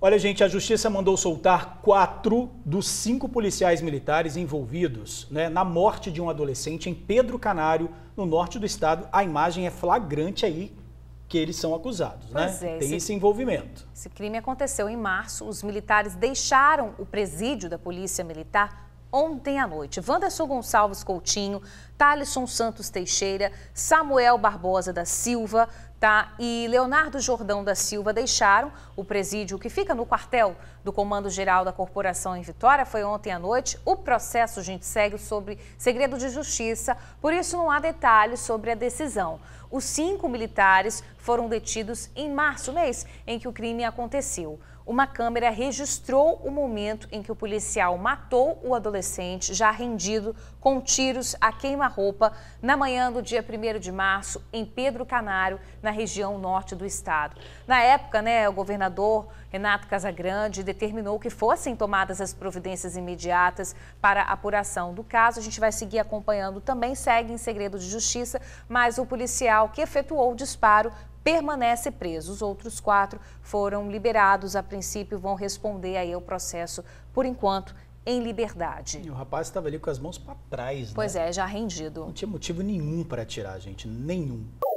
Olha, gente, a justiça mandou soltar quatro dos cinco policiais militares envolvidos né, na morte de um adolescente em Pedro Canário, no norte do estado. A imagem é flagrante aí que eles são acusados, né? pois né? É, Tem esse, esse envolvimento. Esse crime aconteceu em março. Os militares deixaram o presídio da Polícia Militar ontem à noite. Wanderson Gonçalves Coutinho, Thaleson Santos Teixeira, Samuel Barbosa da Silva, tá? e Leonardo Jordão da Silva deixaram o presídio que fica no quartel do Comando Geral da Corporação em Vitória. Foi ontem à noite. O processo, a gente, segue sobre segredo de justiça, por isso não há detalhes sobre a decisão. Os cinco militares foram detidos em março, mês em que o crime aconteceu. Uma câmera registrou o momento em que o policial matou o adolescente, já rendido, com tiros a queima-roupa, na manhã do dia 1 de março, em Pedro Canário, na na região norte do estado. Na época, né, o governador Renato Casagrande determinou que fossem tomadas as providências imediatas para apuração do caso. A gente vai seguir acompanhando também, segue em segredo de justiça, mas o policial que efetuou o disparo permanece preso. Os outros quatro foram liberados. A princípio, vão responder aí ao processo, por enquanto, em liberdade. E o rapaz estava ali com as mãos para trás, Pois né? é, já rendido. Não tinha motivo nenhum para tirar, gente, nenhum.